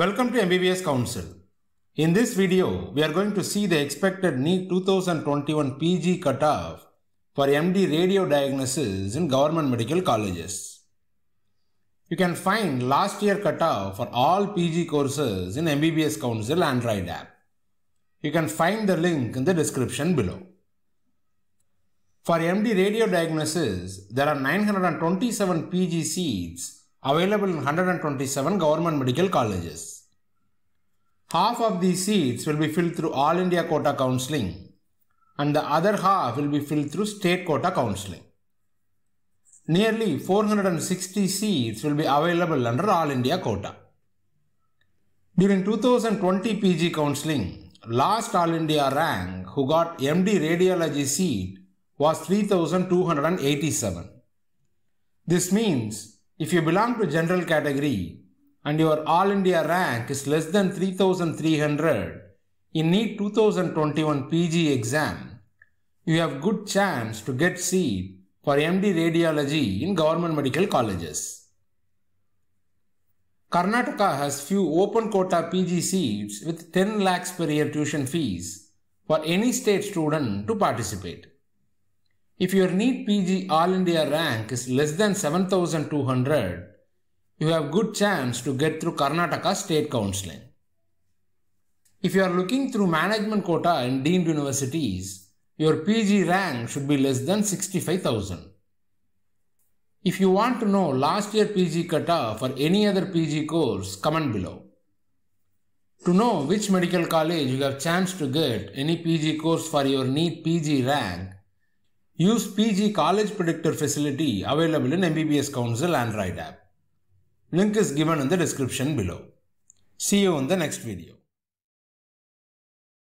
Welcome to MBBS Council. In this video, we are going to see the expected NEET 2021 PG cutoff for MD radio diagnosis in government medical colleges. You can find last year cutoff for all PG courses in MBBS Council Android app. You can find the link in the description below. For MD radio diagnosis, there are 927 PG seats available in 127 government medical colleges. Half of these seats will be filled through All India Quota Counselling and the other half will be filled through State Quota Counselling. Nearly 460 seats will be available under All India Quota. During 2020 PG Counselling, last All India rank who got MD Radiology seat was 3287. This means if you belong to general category and your All India rank is less than 3300, you need 2021 PG exam. You have good chance to get seat for MD Radiology in government medical colleges. Karnataka has few open quota PG seats with 10 lakhs per year tuition fees for any state student to participate. If your NEET PG All India rank is less than 7200, you have good chance to get through Karnataka State Counseling. If you are looking through management quota in deemed universities, your PG rank should be less than 65,000. If you want to know last year PG quota for any other PG course, comment below. To know which medical college you have chance to get any PG course for your NEET PG rank, Use PG College Predictor facility available in MBBS Council Android app. Link is given in the description below. See you in the next video.